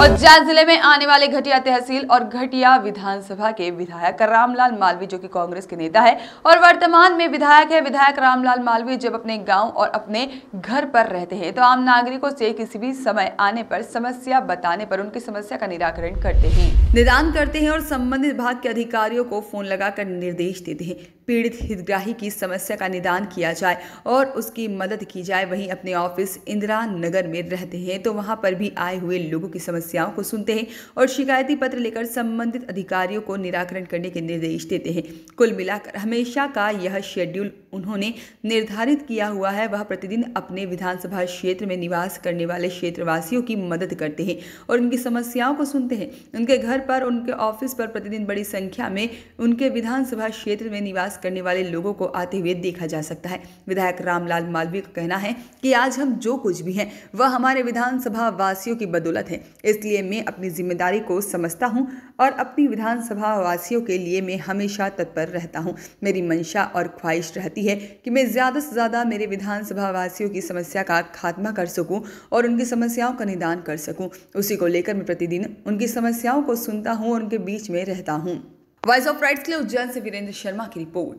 और जाट जिले में आने वाले घटिया तहसील और घटिया विधानसभा के विधायक रामलाल मालवी जो कि कांग्रेस के नेता है और वर्तमान में विधायक है विधायक रामलाल मालवी जब अपने गांव और अपने घर पर रहते हैं तो आम नागरिकों से किसी भी समय आने पर समस्या बताने पर उनकी समस्या का निराकरण करते हैं निदान करते हैं और संबंधित भाग के अधिकारियों को फोन लगाकर निर्देश देते हैं पीड़ित हितग्राही की समस्या का निदान किया जाए और उसकी मदद की जाए वही अपने ऑफिस इंदिरा नगर में रहते हैं तो वहां पर भी आए हुए लोगों की समस्या समस्याओं को सुनते हैं और शिकायती पत्र लेकर संबंधित अधिकारियों को निराकरण करने के निर्देश देते हैं कुल मिलाकर हमेशा का यह शेड्यूल उन्होंने निर्धारित किया हुआ है वह प्रतिदिन अपने विधानसभा क्षेत्र में निवास करने वाले क्षेत्रवासियों की मदद करते हैं और उनकी समस्याओं को सुनते हैं उनके घर पर उनके ऑफिस पर प्रतिदिन बड़ी संख्या में उनके विधानसभा क्षेत्र में निवास करने वाले लोगों को आते हुए देखा जा सकता है विधायक रामलाल मालवीय का कहना है कि आज हम जो कुछ भी हैं वह हमारे विधानसभा वासियों की बदौलत है इसलिए मैं अपनी जिम्मेदारी को समझता हूँ और अपनी विधानसभा वासियों के लिए मैं हमेशा तत्पर रहता हूँ मेरी मंशा और ख्वाहिश रहती है कि मैं ज़्यादा से ज़्यादा मेरे विधानसभा वासियों की समस्या का खात्मा कर सकूं और उनकी समस्याओं का निदान कर सकूं उसी को लेकर मैं प्रतिदिन उनकी समस्याओं को सुनता हूं और उनके बीच में रहता हूं वॉइस ऑफ राइट्स के लिए उज्जैन से वीरेंद्र शर्मा की रिपोर्ट